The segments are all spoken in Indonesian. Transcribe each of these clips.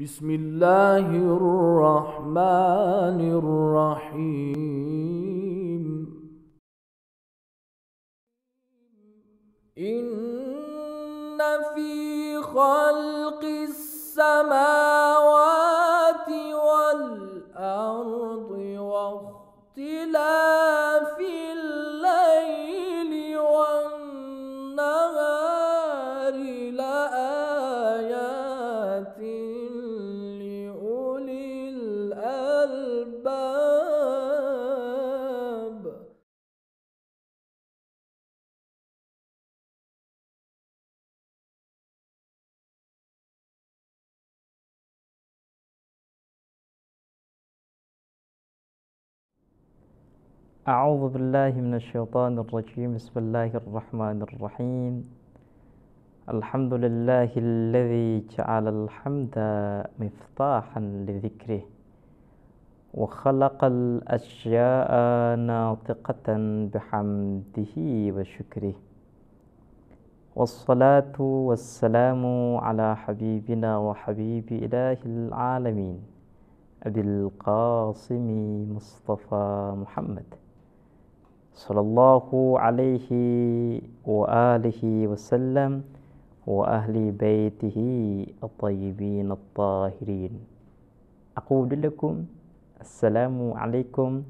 بسم الله الرحمن الرحيم إن في خلق السماوات والأرض واختلاف أعوذ بالله من الشيطان الرجيم بسم الله الرحمن الرحيم الحمد لله الذي جعل الحمد مفتاحا لذكره وخلق الأشياء ناطقة بحمده وشكره والصلاة والسلام على حبيبنا وحبيب إله العالمين أبي القاسم مصطفى محمد sallallahu alaihi wa alihi wa Sallam, wa ahli baitihi at-tayyibin at-tahirin. Aqulu lakum assalamu alaikum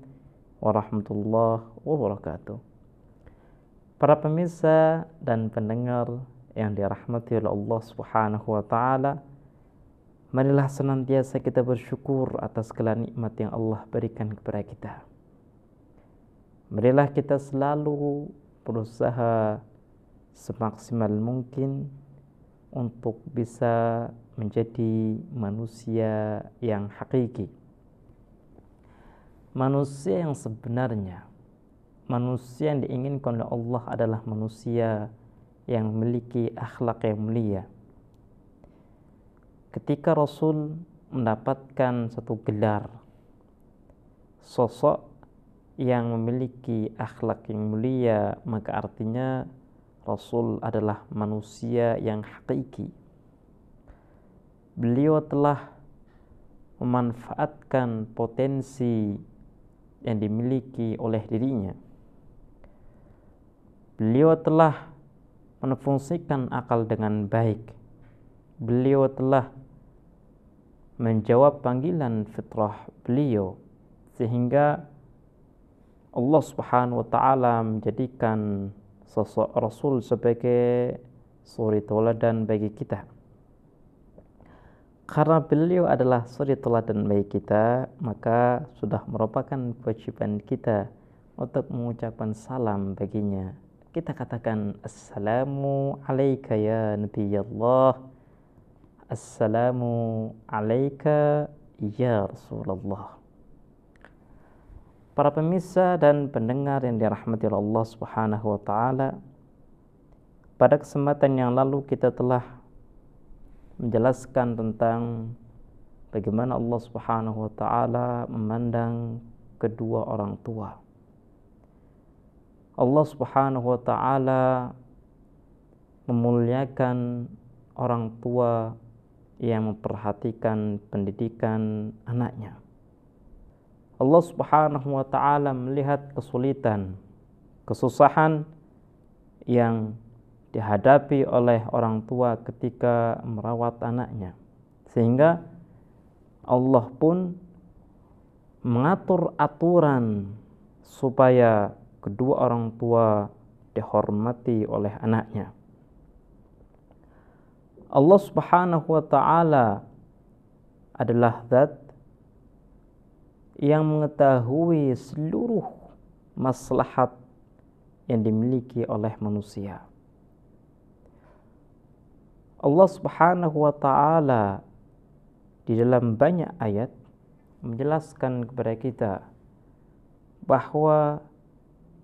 warahmatullahi wabarakatuh. Para pemirsa dan pendengar yang dirahmati oleh Allah Subhanahu wa taala, marilah senantiasa kita bersyukur atas segala nikmat yang Allah berikan kepada kita. Marilah kita selalu berusaha semaksimal mungkin untuk bisa menjadi manusia yang hakiki. Manusia yang sebenarnya, manusia yang diinginkan oleh Allah adalah manusia yang memiliki akhlak yang mulia. Ketika Rasul mendapatkan satu gelar, sosok yang memiliki akhlak yang mulia maka artinya Rasul adalah manusia yang hakiki. Beliau telah memanfaatkan potensi yang dimiliki oleh dirinya. Beliau telah menfungsikan akal dengan baik. Beliau telah menjawab panggilan fitrah beliau sehingga Allah Subhanahu wa taala menjadikan sosok Rasul sebagai suri teladan bagi kita. Karena beliau adalah suri teladan bagi kita, maka sudah merupakan kewajiban kita untuk mengucapkan salam baginya. Kita katakan assalamu alayka ya Nabi Allah. Assalamu alayka ya Rasulullah para pemirsa dan pendengar yang dirahmati Allah Subhanahu wa taala. Pada kesempatan yang lalu kita telah menjelaskan tentang bagaimana Allah Subhanahu wa taala memandang kedua orang tua. Allah Subhanahu wa taala memuliakan orang tua yang memperhatikan pendidikan anaknya Allah Subhanahu wa taala melihat kesulitan, kesusahan yang dihadapi oleh orang tua ketika merawat anaknya. Sehingga Allah pun mengatur aturan supaya kedua orang tua dihormati oleh anaknya. Allah Subhanahu wa taala adalah zat yang mengetahui seluruh maslahat yang dimiliki oleh manusia. Allah Subhanahu wa taala di dalam banyak ayat menjelaskan kepada kita bahwa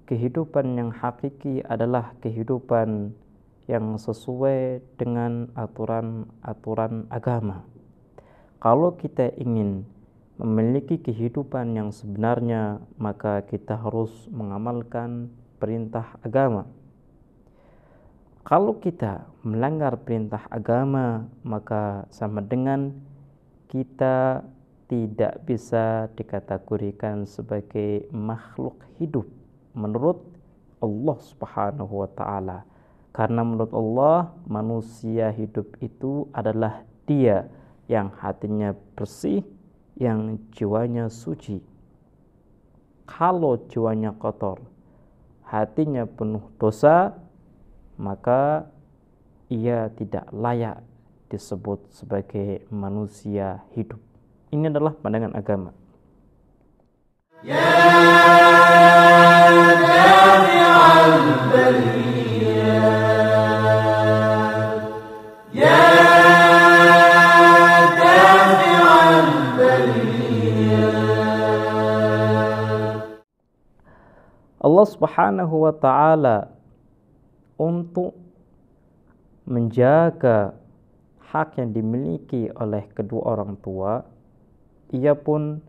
kehidupan yang hakiki adalah kehidupan yang sesuai dengan aturan-aturan agama. Kalau kita ingin memiliki kehidupan yang sebenarnya, maka kita harus mengamalkan perintah agama. Kalau kita melanggar perintah agama, maka sama dengan kita tidak bisa dikategorikan sebagai makhluk hidup menurut Allah Subhanahu wa taala. Karena menurut Allah manusia hidup itu adalah dia yang hatinya bersih yang jiwanya suci. Kalau jiwanya kotor, hatinya penuh dosa, maka ia tidak layak disebut sebagai manusia hidup. Ini adalah pandangan agama. Ya, Allah Subhanahu wa taala untuk menjaga hak yang dimiliki oleh kedua orang tua, ia pun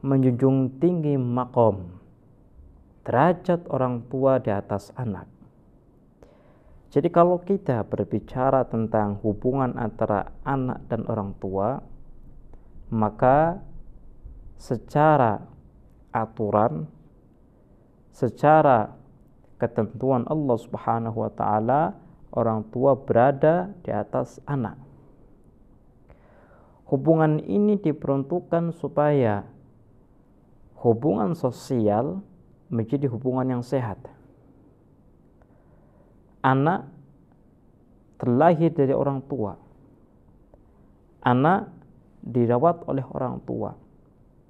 menjunjung tinggi makom derajat orang tua di atas anak. Jadi kalau kita berbicara tentang hubungan antara anak dan orang tua, maka secara aturan secara ketentuan Allah Subhanahu wa taala orang tua berada di atas anak. Hubungan ini diperuntukkan supaya hubungan sosial menjadi hubungan yang sehat. Anak terlahir dari orang tua. Anak dirawat oleh orang tua.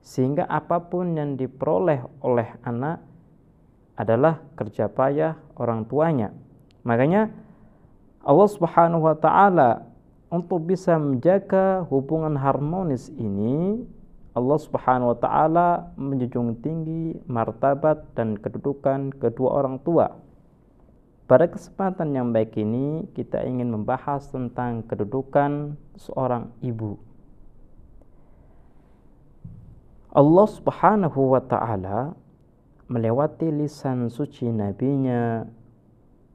Sehingga apapun yang diperoleh oleh anak adalah kerja payah orang tuanya. Makanya Allah Subhanahu wa taala untuk bisa menjaga hubungan harmonis ini Allah Subhanahu wa taala menjunjung tinggi martabat dan kedudukan kedua orang tua. Pada kesempatan yang baik ini kita ingin membahas tentang kedudukan seorang ibu. Allah Subhanahu wa taala melewati lisan suci nabinya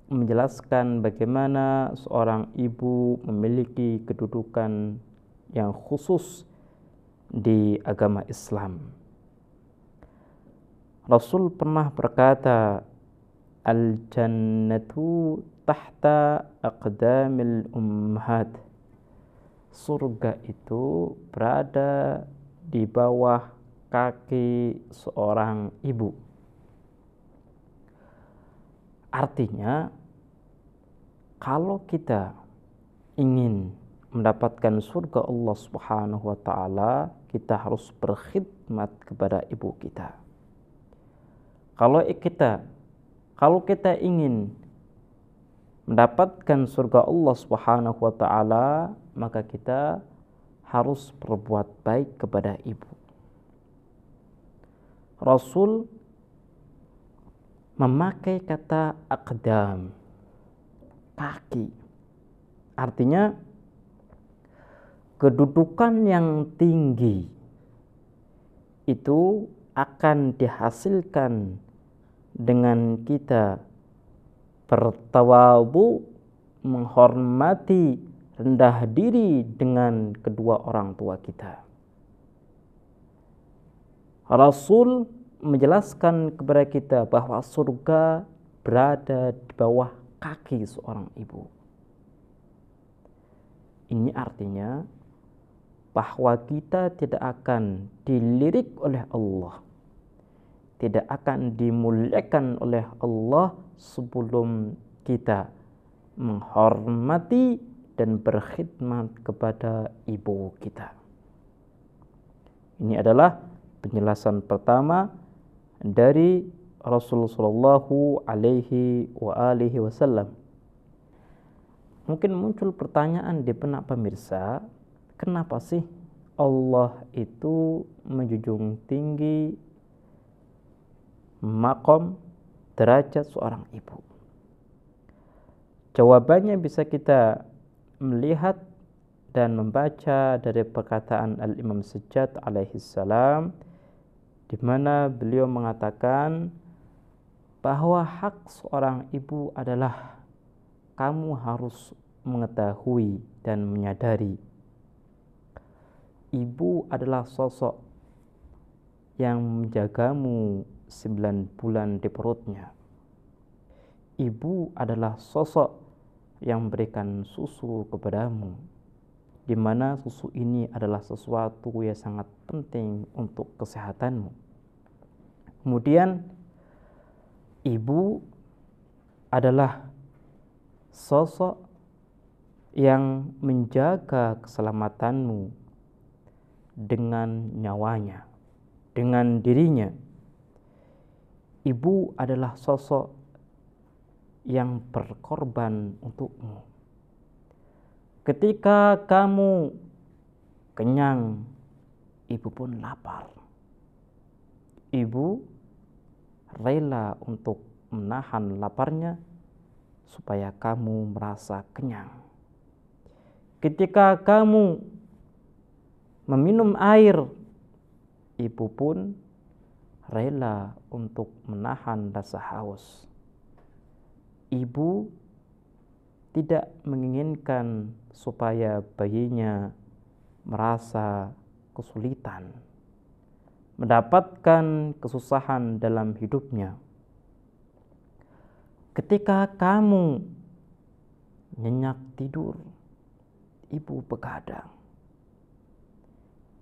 menjelaskan bagaimana seorang ibu memiliki kedudukan yang khusus di agama Islam. Rasul pernah berkata, "Al-jannatu tahta aqdamil ummahat." Surga itu berada di bawah kaki seorang ibu Artinya, kalau kita ingin mendapatkan surga Allah Subhanahu wa taala, kita harus berkhidmat kepada ibu kita. Kalau kita kalau kita ingin mendapatkan surga Allah Subhanahu wa taala, maka kita harus berbuat baik kepada ibu. Rasul memakai kata akdam kaki artinya kedudukan yang tinggi itu akan dihasilkan dengan kita bertawabu menghormati rendah diri dengan kedua orang tua kita Rasul menjelaskan kepada kita bahwa surga berada di bawah kaki seorang ibu. Ini artinya bahwa kita tidak akan dilirik oleh Allah, tidak akan dimuliakan oleh Allah sebelum kita menghormati dan berkhidmat kepada ibu kita. Ini adalah penjelasan pertama dari Rasulullah Shallallahu Alaihi wa alihi Wasallam. Mungkin muncul pertanyaan di benak pemirsa, kenapa sih Allah itu menjunjung tinggi makom derajat seorang ibu? Jawabannya bisa kita melihat dan membaca dari perkataan Al-Imam Sejat alaihi salam, di mana beliau mengatakan bahwa hak seorang ibu adalah kamu harus mengetahui dan menyadari ibu adalah sosok yang menjagamu sembilan bulan di perutnya ibu adalah sosok yang memberikan susu kepadamu di mana susu ini adalah sesuatu yang sangat penting untuk kesehatanmu. Kemudian ibu adalah sosok yang menjaga keselamatanmu dengan nyawanya, dengan dirinya. Ibu adalah sosok yang berkorban untukmu Ketika kamu kenyang, ibu pun lapar. Ibu rela untuk menahan laparnya supaya kamu merasa kenyang. Ketika kamu meminum air, ibu pun rela untuk menahan rasa haus. Ibu tidak menginginkan supaya bayinya merasa kesulitan, mendapatkan kesusahan dalam hidupnya. Ketika kamu nyenyak tidur, ibu begadang.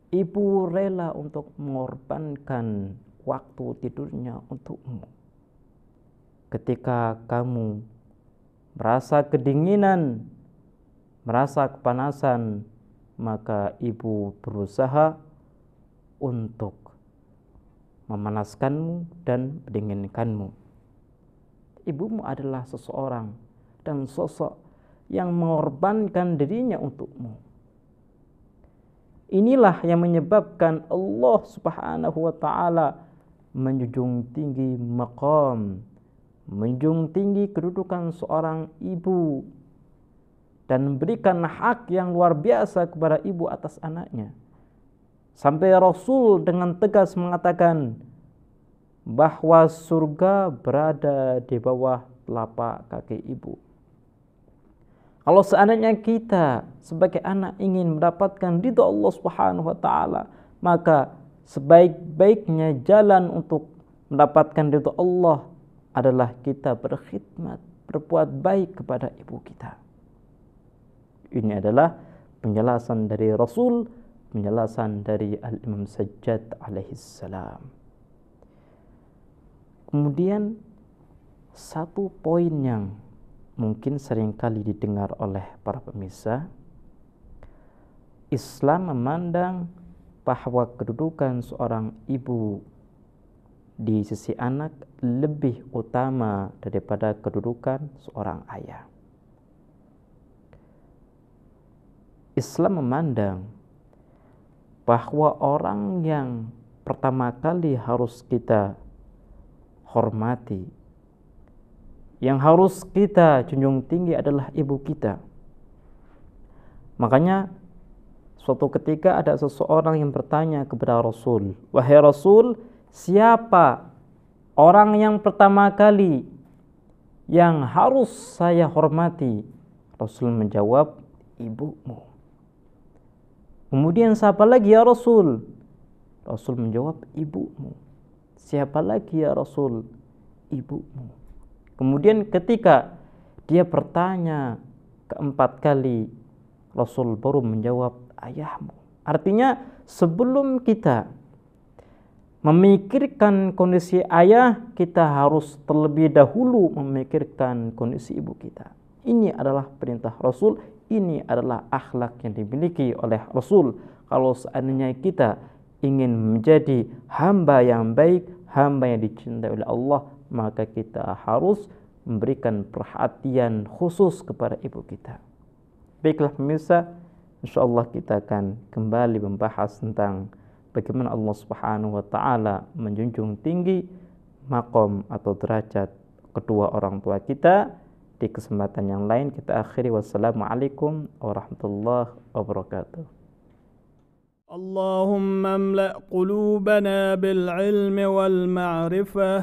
Ibu rela untuk mengorbankan waktu tidurnya untukmu. Ketika kamu merasa kedinginan merasa kepanasan, maka ibu berusaha untuk memanaskanmu dan mendinginkanmu. Ibumu adalah seseorang dan sosok yang mengorbankan dirinya untukmu. Inilah yang menyebabkan Allah Subhanahu wa taala menjunjung tinggi maqam, menjunjung tinggi kedudukan seorang ibu dan memberikan hak yang luar biasa kepada ibu atas anaknya. Sampai Rasul dengan tegas mengatakan bahwa surga berada di bawah telapak kaki ibu. Kalau seandainya kita sebagai anak ingin mendapatkan ridho Allah Subhanahu wa taala, maka sebaik-baiknya jalan untuk mendapatkan ridho Allah adalah kita berkhidmat, berbuat baik kepada ibu kita. Ini adalah penjelasan dari Rasul, penjelasan dari Al-Imam Sajjad alaihissalam. Kemudian satu poin yang mungkin seringkali didengar oleh para pemirsa, Islam memandang bahwa kedudukan seorang ibu di sisi anak lebih utama daripada kedudukan seorang ayah. Islam memandang bahwa orang yang pertama kali harus kita hormati, yang harus kita junjung tinggi adalah ibu kita. Makanya suatu ketika ada seseorang yang bertanya kepada Rasul, "Wahai Rasul, siapa orang yang pertama kali yang harus saya hormati?" Rasul menjawab, "Ibumu." Kemudian siapa lagi ya Rasul? Rasul menjawab ibumu. Siapa lagi ya Rasul? Ibumu. Kemudian ketika dia bertanya keempat kali, Rasul baru menjawab ayahmu. Artinya sebelum kita memikirkan kondisi ayah, kita harus terlebih dahulu memikirkan kondisi ibu kita. Ini adalah perintah Rasul ini adalah akhlak yang dimiliki oleh Rasul. Kalau seandainya kita ingin menjadi hamba yang baik, hamba yang dicintai oleh Allah, maka kita harus memberikan perhatian khusus kepada ibu kita. Baiklah pemirsa, insyaallah kita akan kembali membahas tentang bagaimana Allah Subhanahu wa taala menjunjung tinggi makom atau derajat kedua orang tua kita di kesempatan yang lain kita akhiri wassalamualaikum warahmatullahi wabarakatuh اللهم املا قلوبنا بالعلم والمعرفه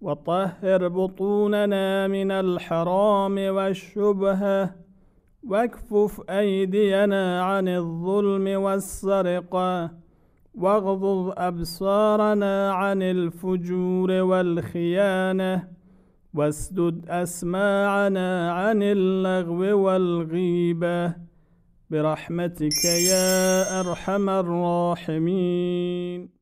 وطهر بطوننا من الحرام والشبهه واكفف ايدينا عن الظلم والسرقه واغضض ابصارنا عن الفجور والخيانه واسدد أسماعنا عن اللغو والغيبة برحمتك يا أرحم الراحمين